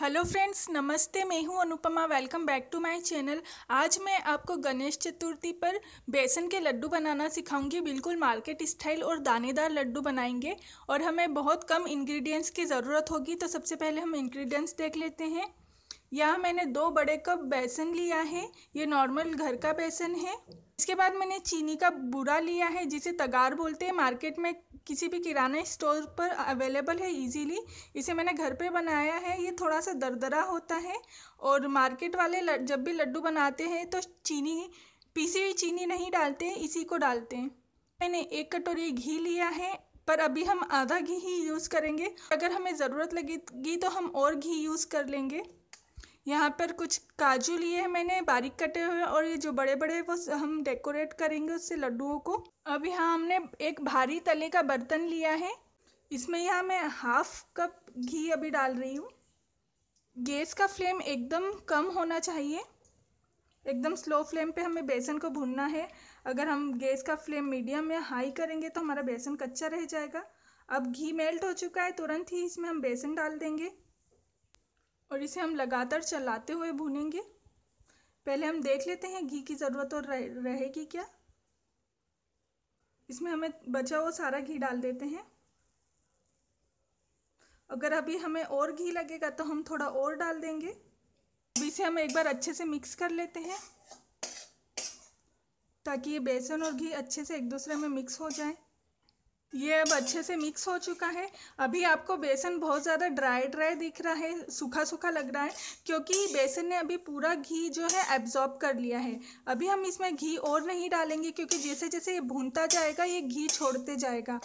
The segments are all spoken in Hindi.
हेलो फ्रेंड्स नमस्ते मैं हूं Anupama welcome back to my channel आज मैं आपको गणेश चतुर्थी पर बेसन के लड्डू बनाना सिखाऊंगी बिल्कुल मार्केट स्टाइल और दानेदार लड्डू बनाएंगे और हमें बहुत कम इंग्रेडिएंट्स की ज़रूरत होगी तो सबसे पहले हम इंग्रेडिएंट्स देख लेते हैं यहाँ मैंने दो बड़े कप बेसन लिया है ये नॉर्मल घर का बेसन है इसके बाद मैंने चीनी का बुरा लिया है जिसे तगार बोलते हैं मार्केट में किसी भी किराना स्टोर पर अवेलेबल है इजीली इसे मैंने घर पे बनाया है ये थोड़ा सा दरदरा होता है और मार्केट वाले जब भी लड्डू बनाते हैं तो चीनी पीसी हुई चीनी नहीं डालते इसी को डालते हैं मैंने एक कटोरी घी लिया है पर अभी हम आधा घी ही यूज़ करेंगे अगर हमें ज़रूरत लगेगी तो हम और घी यूज़ कर लेंगे यहाँ पर कुछ काजू लिए हैं मैंने बारीक कटे हुए और ये जो बड़े बड़े वो हम डेकोरेट करेंगे उससे लड्डुओं को अब यहाँ हमने एक भारी तले का बर्तन लिया है इसमें यहाँ मैं हाफ कप घी अभी डाल रही हूँ गैस का फ्लेम एकदम कम होना चाहिए एकदम स्लो फ्लेम पे हमें बेसन को भूनना है अगर हम गैस का फ्लेम मीडियम या हाई करेंगे तो हमारा बेसन कच्चा रह जाएगा अब घी मेल्ट हो चुका है तुरंत ही इसमें हम बेसन डाल देंगे और इसे हम लगातार चलाते हुए भूनेंगे पहले हम देख लेते हैं घी की ज़रूरत और रहेगी क्या इसमें हमें बचा हुआ सारा घी डाल देते हैं अगर अभी हमें और घी लगेगा तो हम थोड़ा और डाल देंगे अब इसे हम एक बार अच्छे से मिक्स कर लेते हैं ताकि ये बेसन और घी अच्छे से एक दूसरे में मिक्स हो जाए ये अब अच्छे से मिक्स हो चुका है अभी आपको बेसन बहुत ज़्यादा ड्राई ड्राई दिख रहा है सूखा सूखा लग रहा है क्योंकि बेसन ने अभी पूरा घी जो है एब्जॉर्ब कर लिया है अभी हम इसमें घी और नहीं डालेंगे क्योंकि जैसे जैसे ये भूनता जाएगा ये घी छोड़ते जाएगा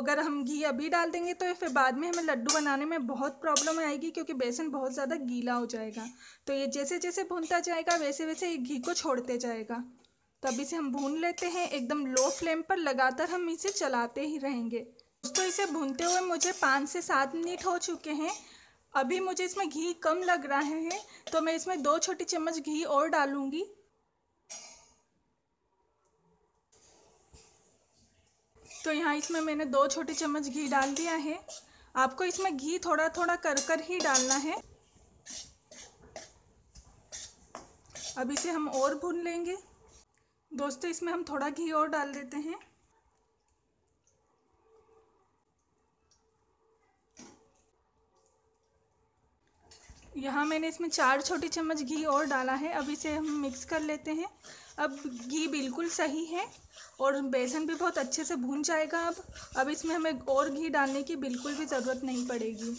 अगर हम घी अभी डाल देंगे तो फिर बाद में हमें लड्डू बनाने में बहुत प्रॉब्लम आएगी क्योंकि बेसन बहुत ज़्यादा गीला हो जाएगा तो ये जैसे जैसे भूनता जाएगा वैसे वैसे ये घी को छोड़ते जाएगा तो इसे हम भून लेते हैं एकदम लो फ्लेम पर लगातार हम इसे चलाते ही रहेंगे दोस्तों इसे भूनते हुए मुझे पाँच से सात मिनट हो चुके हैं अभी मुझे इसमें घी कम लग रहा है तो मैं इसमें दो छोटी चम्मच घी और डालूंगी तो यहाँ इसमें मैंने दो छोटी चम्मच घी डाल दिया है आपको इसमें घी थोड़ा थोड़ा कर कर ही डालना है अब इसे हम और भून लेंगे दोस्तों इसमें हम थोड़ा घी और डाल देते हैं यहाँ मैंने इसमें चार छोटी चम्मच घी और डाला है अब इसे हम मिक्स कर लेते हैं अब घी बिल्कुल सही है और बेसन भी बहुत अच्छे से भून जाएगा अब अब इसमें हमें और घी डालने की बिल्कुल भी ज़रूरत नहीं पड़ेगी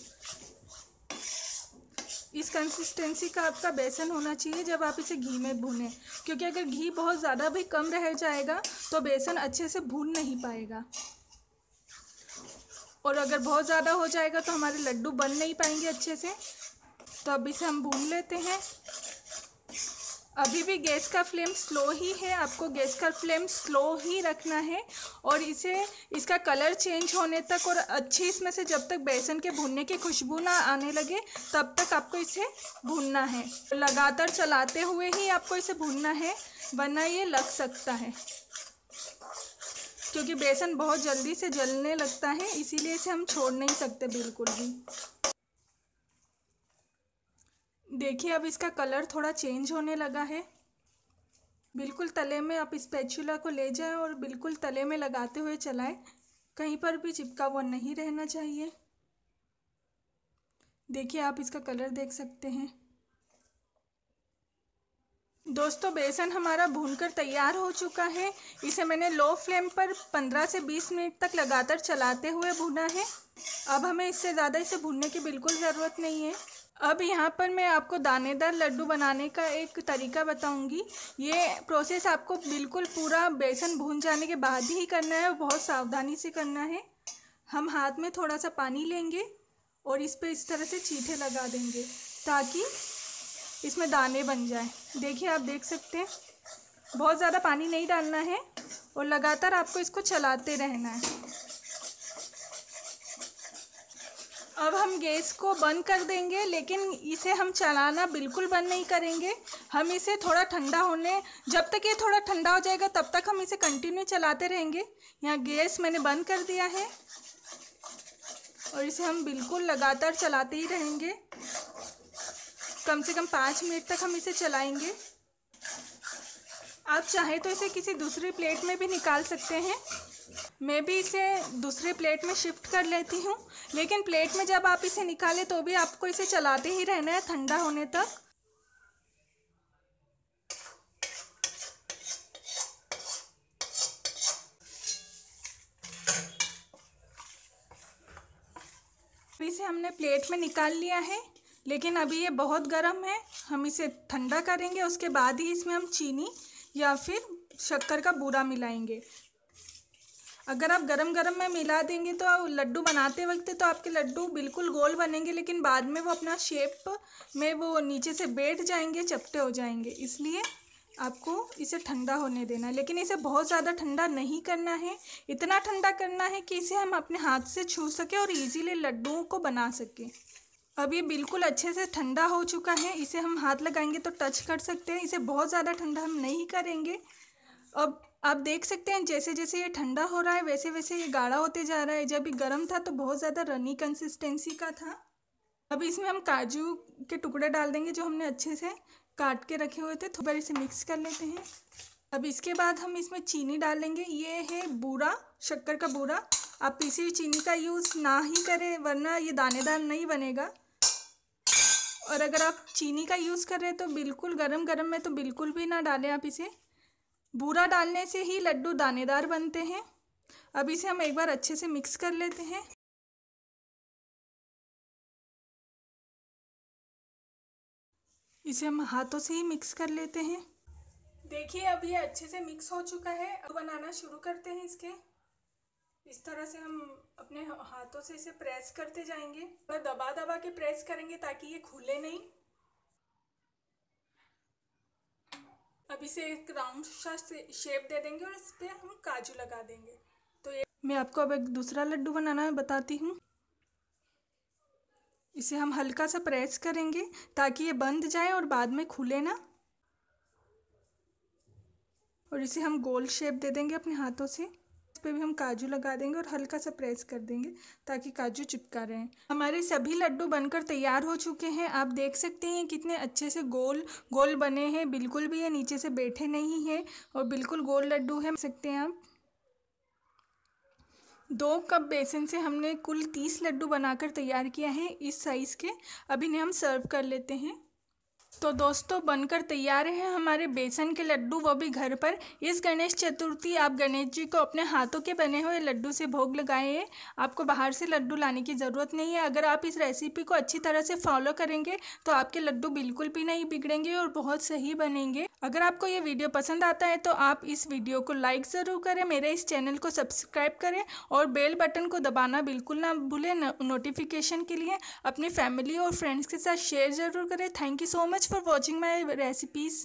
इस कंसिस्टेंसी का आपका बेसन होना चाहिए जब आप इसे घी में भूनें क्योंकि अगर घी बहुत ज़्यादा भी कम रह जाएगा तो बेसन अच्छे से भून नहीं पाएगा और अगर बहुत ज़्यादा हो जाएगा तो हमारे लड्डू बन नहीं पाएंगे अच्छे से तो अब इसे हम भून लेते हैं अभी भी गैस का फ्लेम स्लो ही है आपको गैस का फ्लेम स्लो ही रखना है और इसे इसका कलर चेंज होने तक और अच्छे इसमें से जब तक बेसन के भुनने की खुशबू ना आने लगे तब तक आपको इसे भुनना है लगातार चलाते हुए ही आपको इसे भुनना है वरना ये लग सकता है क्योंकि बेसन बहुत जल्दी से जलने लगता है इसीलिए इसे हम छोड़ नहीं सकते बिल्कुल भी देखिए अब इसका कलर थोड़ा चेंज होने लगा है बिल्कुल तले में आप स्पैचुला को ले जाएं और बिल्कुल तले में लगाते हुए चलाएं कहीं पर भी चिपका हुआ नहीं रहना चाहिए देखिए आप इसका कलर देख सकते हैं दोस्तों बेसन हमारा भूनकर तैयार हो चुका है इसे मैंने लो फ्लेम पर 15 से 20 मिनट तक लगातार चलाते हुए भुना है अब हमें इससे ज़्यादा इसे भूनने की बिल्कुल ज़रूरत नहीं है अब यहाँ पर मैं आपको दानेदार लड्डू बनाने का एक तरीका बताऊंगी ये प्रोसेस आपको बिल्कुल पूरा बेसन भून जाने के बाद ही करना है और बहुत सावधानी से करना है हम हाथ में थोड़ा सा पानी लेंगे और इस पर इस तरह से चीठे लगा देंगे ताकि इसमें दाने बन जाए देखिए आप देख सकते हैं बहुत ज़्यादा पानी नहीं डालना है और लगातार आपको इसको चलाते रहना है अब हम गैस को बंद कर देंगे लेकिन इसे हम चलाना बिल्कुल बंद नहीं करेंगे हम इसे थोड़ा ठंडा होने जब तक ये थोड़ा ठंडा हो जाएगा तब तक हम इसे कंटिन्यू चलाते रहेंगे यहाँ गैस मैंने बंद कर दिया है और इसे हम बिल्कुल लगातार चलाते ही रहेंगे कम से कम पाँच मिनट तक हम इसे चलाएंगे आप चाहें तो इसे किसी दूसरी प्लेट में भी निकाल सकते हैं मैं भी इसे दूसरे प्लेट में शिफ्ट कर लेती हूँ लेकिन प्लेट में जब आप इसे निकालें तो भी आपको इसे चलाते ही रहना है ठंडा होने तक इसे हमने प्लेट में निकाल लिया है लेकिन अभी ये बहुत गर्म है हम इसे ठंडा करेंगे उसके बाद ही इसमें हम चीनी या फिर शक्कर का बूरा मिलाएंगे अगर आप गरम गरम में मिला देंगे तो लड्डू बनाते वक्त तो आपके लड्डू बिल्कुल गोल बनेंगे लेकिन बाद में वो अपना शेप में वो नीचे से बैठ जाएंगे चपटे हो जाएंगे इसलिए आपको इसे ठंडा होने देना है लेकिन इसे बहुत ज़्यादा ठंडा नहीं करना है इतना ठंडा करना है कि इसे हम अपने हाथ से छू सकें और ईजीली लड्डुओं को बना सकें अब ये बिल्कुल अच्छे से ठंडा हो चुका है इसे हम हाथ लगाएंगे तो टच कर सकते हैं इसे बहुत ज़्यादा ठंडा हम नहीं करेंगे अब आप देख सकते हैं जैसे जैसे ये ठंडा हो रहा है वैसे वैसे ये गाढ़ा होते जा रहा है जब ये गर्म था तो बहुत ज़्यादा रनी कंसिस्टेंसी का था अब इसमें हम काजू के टुकड़े डाल देंगे जो हमने अच्छे से काट के रखे हुए थे थोड़ा इसे मिक्स कर लेते हैं अब इसके बाद हम इसमें चीनी डालेंगे ये है बूरा शक्कर का बूरा आप किसी भी चीनी का यूज़ ना ही करें वरना ये दानेदार नहीं बनेगा और अगर आप चीनी का यूज़ कर रहे हैं तो बिल्कुल गरम गरम में तो बिल्कुल भी ना डालें आप इसे बूरा डालने से ही लड्डू दानेदार बनते हैं अब इसे हम एक बार अच्छे से मिक्स कर लेते हैं इसे हम हाथों से ही मिक्स कर लेते हैं देखिए अब ये अच्छे से मिक्स हो चुका है अब बनाना शुरू करते हैं इसके इस तरह से हम अपने हाथों से इसे प्रेस करते जाएंगे और दबा दबा के प्रेस करेंगे ताकि ये खुले नहीं इसे एक राउंड शेप दे देंगे और इस पर हम काजू लगा देंगे तो ये मैं आपको अब एक दूसरा लड्डू बनाना बताती हूँ इसे हम हल्का सा प्रेस करेंगे ताकि ये बंद जाए और बाद में खुले ना और इसे हम गोल शेप दे देंगे अपने हाथों से पे भी हम काजू लगा देंगे और हल्का सा प्रेस कर देंगे ताकि काजू चिपका रहे हमारे सभी लड्डू बनकर तैयार हो चुके हैं आप देख सकते हैं कितने अच्छे से गोल गोल बने हैं बिल्कुल भी ये नीचे से बैठे नहीं हैं और बिल्कुल गोल लड्डू है सकते हैं आप दो कप बेसन से हमने कुल तीस लड्डू बनाकर तैयार किया है इस साइज़ के अब इन्हें हम सर्व कर लेते हैं तो दोस्तों बनकर तैयार हैं हमारे बेसन के लड्डू वो भी घर पर इस गणेश चतुर्थी आप गणेश जी को अपने हाथों के बने हुए लड्डू से भोग लगाइए आपको बाहर से लड्डू लाने की ज़रूरत नहीं है अगर आप इस रेसिपी को अच्छी तरह से फॉलो करेंगे तो आपके लड्डू बिल्कुल भी नहीं बिगड़ेंगे और बहुत सही बनेंगे अगर आपको ये वीडियो पसंद आता है तो आप इस वीडियो को लाइक ज़रूर करें मेरे इस चैनल को सब्सक्राइब करें और बेल बटन को दबाना बिल्कुल ना भूलें नोटिफिकेशन के लिए अपनी फैमिली और फ्रेंड्स के साथ शेयर ज़रूर करें thank you so much much for watching my recipes.